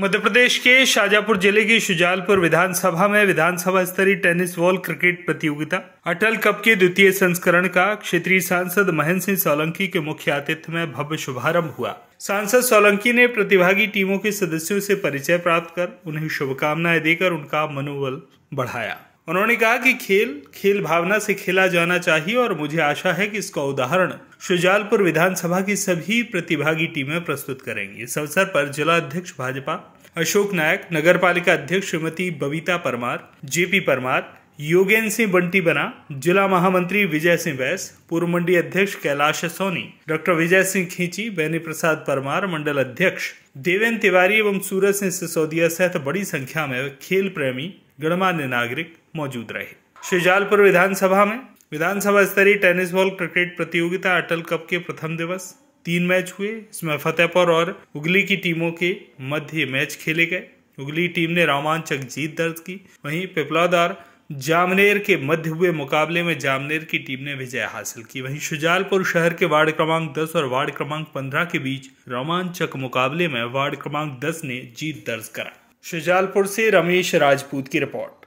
मध्य प्रदेश के शाजापुर जिले की शुजालपुर विधानसभा में विधानसभा स्तरीय टेनिस बॉल क्रिकेट प्रतियोगिता अटल कप के द्वितीय संस्करण का क्षेत्रीय सांसद महेंद्र सिंह सोलंकी के मुख्य आतिथ्य में भव्य शुभारंभ हुआ सांसद सोलंकी ने प्रतिभागी टीमों के सदस्यों से परिचय प्राप्त कर उन्हें शुभकामनाएं देकर उनका मनोबल बढ़ाया उन्होंने कहा कि खेल खेल भावना से खेला जाना चाहिए और मुझे आशा है कि इसका उदाहरण शुजालपुर विधानसभा की सभी प्रतिभागी टीमें प्रस्तुत करेंगी इस अवसर पर जिला अध्यक्ष भाजपा अशोक नायक नगर पालिका अध्यक्ष श्रीमती बबीता परमार जेपी परमार योगेन्द्र सिंह बंटी बना जिला महामंत्री विजय सिंह बैस पूर्व मंडी अध्यक्ष कैलाश सोनी डॉक्टर विजय सिंह खींची बैनी प्रसाद परमार मंडल अध्यक्ष देवेंद्र तिवारी एवं सूरज सिंह सिसोदिया सहित बड़ी संख्या में खेल प्रेमी गणमान्य नागरिक मौजूद रहे शुजालपुर विधानसभा में विधानसभा स्तरीय टेनिस बॉल क्रिकेट प्रतियोगिता अटल कप के प्रथम दिवस तीन मैच हुए इसमें फतेहपुर और उगली की टीमों के मध्य मैच खेले गए उगली टीम ने रोमांचक जीत दर्ज की वहीं पिपलादार जामनेर के मध्य हुए मुकाबले में जामनेर की टीम ने विजय हासिल की वहीं शुजालपुर शहर के वार्ड क्रमांक 10 और वार्ड क्रमांक 15 के बीच रोमांचक मुकाबले में वार्ड क्रमांक 10 ने जीत दर्ज करा शुजालपुर से रमेश राजपूत की रिपोर्ट